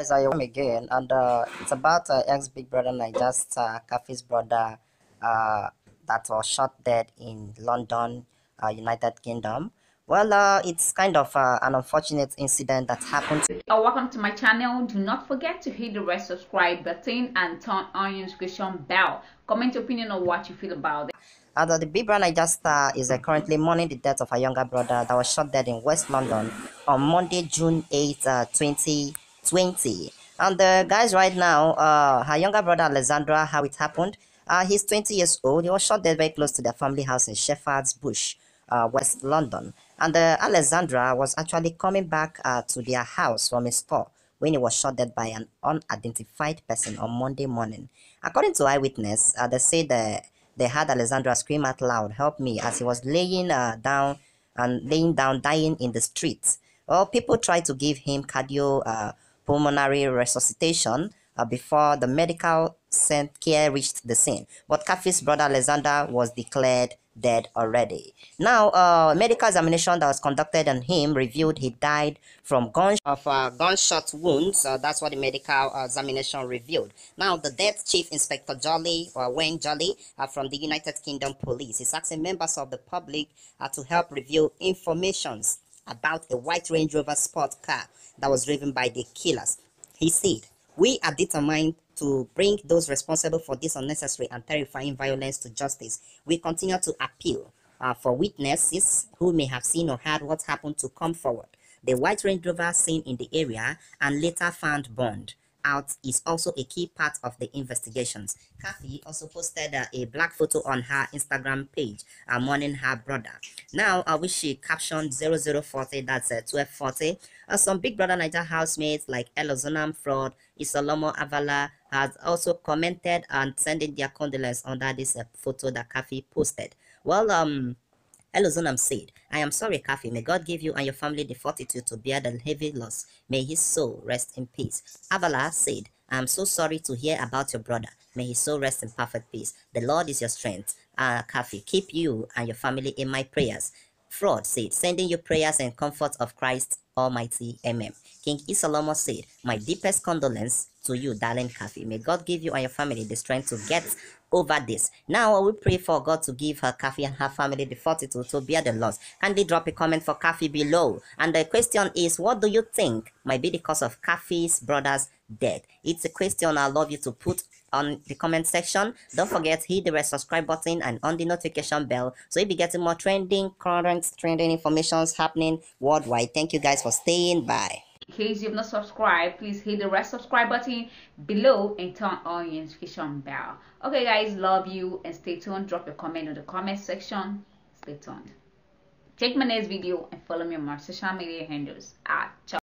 As I am again, and uh, it's about uh, ex Big Brother Niger's uh, Kafi's brother uh, that was shot dead in London, uh, United Kingdom. Well, uh, it's kind of uh, an unfortunate incident that happened. Oh, welcome to my channel. Do not forget to hit the red subscribe button and turn on your notification bell. Comment your opinion on what you feel about it. And uh, the Big Brother Niger star uh, is uh, currently mourning the death of her younger brother that was shot dead in West London on Monday, June 8, uh, 20. 20. And the guys right now, uh, her younger brother Alessandra. how it happened, uh, he's 20 years old. He was shot dead very close to their family house in Shepherd's Bush, uh, West London. And uh, Alessandra was actually coming back uh, to their house from a store when he was shot dead by an unidentified person on Monday morning. According to eyewitness, uh, they say that they heard Alessandra scream out loud, help me, as he was laying uh, down and laying down dying in the streets. Well, people tried to give him cardio uh, pulmonary resuscitation uh, before the medical care reached the scene. But Kafi's brother Alexander was declared dead already. Now, uh, medical examination that was conducted on him revealed he died from gun of uh, gunshot wounds. Uh, that's what the medical uh, examination revealed. Now, the death chief inspector Jolly or uh, Wayne Jolly uh, from the United Kingdom Police is asking members of the public to help reveal informations about a white Range Rover sport car that was driven by the killers. He said, We are determined to bring those responsible for this unnecessary and terrifying violence to justice. We continue to appeal uh, for witnesses who may have seen or heard what happened to come forward. The white Range Rover seen in the area and later found burned out is also a key part of the investigations. Kathy also posted uh, a black photo on her Instagram page uh, mourning her brother. Now, I uh, wish she captioned uh, 0040, that's uh, 1240. some Big Brother Niger housemates like Elozonam Fraud, Isolomo Avala has also commented and sending their condolences under this uh, photo that Kathy posted. Well, um, Hello, Zunam said, I am sorry, Kafi. May God give you and your family the fortitude to bear the heavy loss. May his soul rest in peace. Avala said, I am so sorry to hear about your brother. May his soul rest in perfect peace. The Lord is your strength. Ah, uh, Kafi, keep you and your family in my prayers. Fraud said, sending you prayers and comfort of Christ Almighty. Amen. King Isolomo said, My deepest condolence to you, darling Kathy. May God give you and your family the strength to get over this. Now we pray for God to give her Kathy and her family the fortitude to bear the loss. Kindly drop a comment for Kathy below. And the question is, what do you think might be the cause of Kathy's brother's death? It's a question I love you to put on the comment section. Don't forget, hit the red subscribe button and on the notification bell so you'll be getting more trending, current trending informations happening worldwide. Thank you guys for staying by case you've not subscribed please hit the red subscribe button below and turn on your notification bell okay guys love you and stay tuned drop your comment in the comment section stay tuned check my next video and follow me on my social media handles ah ciao